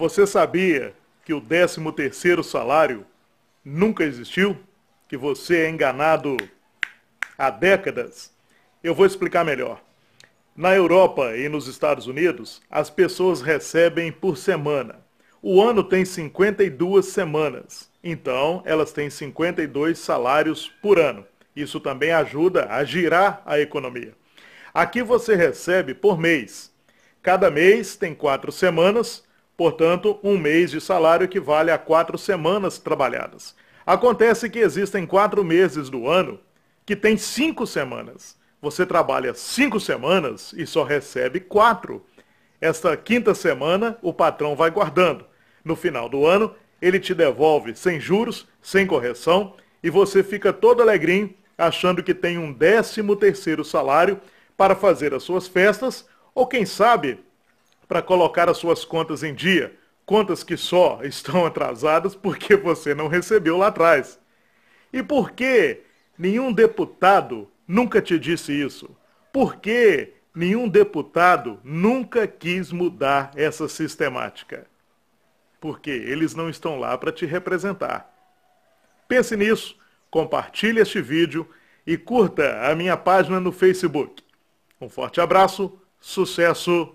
Você sabia que o 13º salário nunca existiu? Que você é enganado há décadas? Eu vou explicar melhor. Na Europa e nos Estados Unidos, as pessoas recebem por semana. O ano tem 52 semanas, então elas têm 52 salários por ano. Isso também ajuda a girar a economia. Aqui você recebe por mês. Cada mês tem quatro semanas, portanto, um mês de salário equivale a quatro semanas trabalhadas. Acontece que existem quatro meses do ano que tem cinco semanas. Você trabalha cinco semanas e só recebe quatro. Esta quinta semana, o patrão vai guardando. No final do ano, ele te devolve sem juros, sem correção, e você fica todo alegrinho, achando que tem um décimo terceiro salário para fazer as suas festas, ou quem sabe para colocar as suas contas em dia, contas que só estão atrasadas porque você não recebeu lá atrás. E por que nenhum deputado nunca te disse isso? Por que nenhum deputado nunca quis mudar essa sistemática? Porque eles não estão lá para te representar. Pense nisso, compartilhe este vídeo e curta a minha página no Facebook. Um forte abraço, sucesso!